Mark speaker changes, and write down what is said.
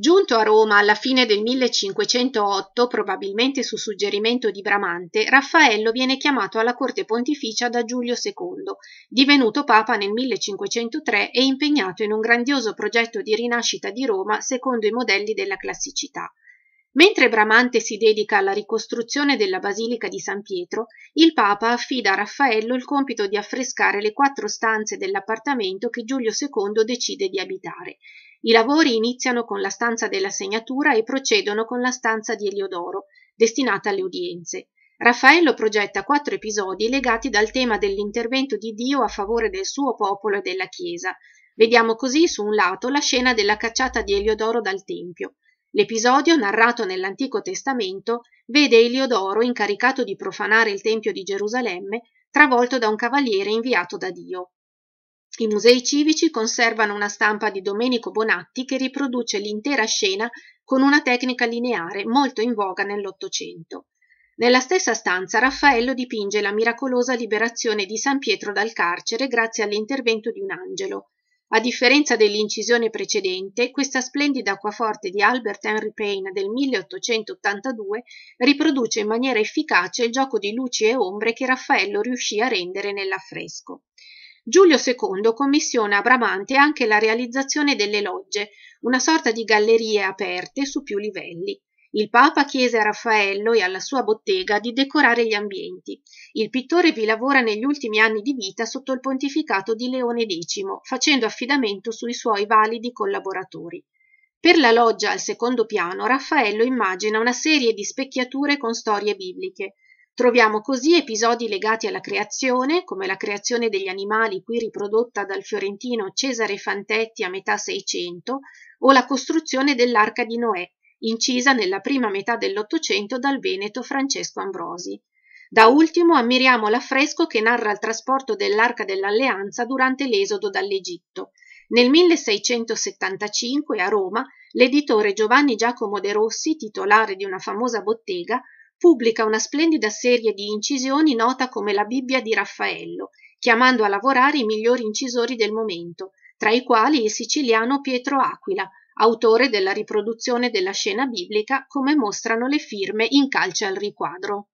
Speaker 1: Giunto a Roma alla fine del 1508, probabilmente su suggerimento di Bramante, Raffaello viene chiamato alla corte pontificia da Giulio II, divenuto papa nel 1503 e impegnato in un grandioso progetto di rinascita di Roma secondo i modelli della classicità. Mentre Bramante si dedica alla ricostruzione della Basilica di San Pietro, il Papa affida a Raffaello il compito di affrescare le quattro stanze dell'appartamento che Giulio II decide di abitare. I lavori iniziano con la stanza della segnatura e procedono con la stanza di Eliodoro, destinata alle udienze. Raffaello progetta quattro episodi legati dal tema dell'intervento di Dio a favore del suo popolo e della Chiesa. Vediamo così, su un lato, la scena della cacciata di Eliodoro dal Tempio. L'episodio, narrato nell'Antico Testamento, vede Eliodoro, incaricato di profanare il Tempio di Gerusalemme, travolto da un cavaliere inviato da Dio. I musei civici conservano una stampa di Domenico Bonatti che riproduce l'intera scena con una tecnica lineare molto in voga nell'Ottocento. Nella stessa stanza Raffaello dipinge la miracolosa liberazione di San Pietro dal carcere grazie all'intervento di un angelo. A differenza dell'incisione precedente, questa splendida acquaforte di Albert Henry Payne del 1882 riproduce in maniera efficace il gioco di luci e ombre che Raffaello riuscì a rendere nell'affresco. Giulio II commissiona a Bramante anche la realizzazione delle logge, una sorta di gallerie aperte su più livelli. Il Papa chiese a Raffaello e alla sua bottega di decorare gli ambienti. Il pittore vi lavora negli ultimi anni di vita sotto il pontificato di Leone X, facendo affidamento sui suoi validi collaboratori. Per la loggia al secondo piano Raffaello immagina una serie di specchiature con storie bibliche, Troviamo così episodi legati alla creazione, come la creazione degli animali qui riprodotta dal fiorentino Cesare Fantetti a metà Seicento, o la costruzione dell'arca di Noè, incisa nella prima metà dell'Ottocento dal veneto Francesco Ambrosi. Da ultimo ammiriamo l'affresco che narra il trasporto dell'arca dell'alleanza durante l'esodo dall'Egitto, nel 1675 a Roma l'editore Giovanni Giacomo De Rossi, titolare di una famosa bottega, pubblica una splendida serie di incisioni nota come la Bibbia di Raffaello, chiamando a lavorare i migliori incisori del momento, tra i quali il siciliano Pietro Aquila, autore della riproduzione della scena biblica come mostrano le firme in calce al riquadro.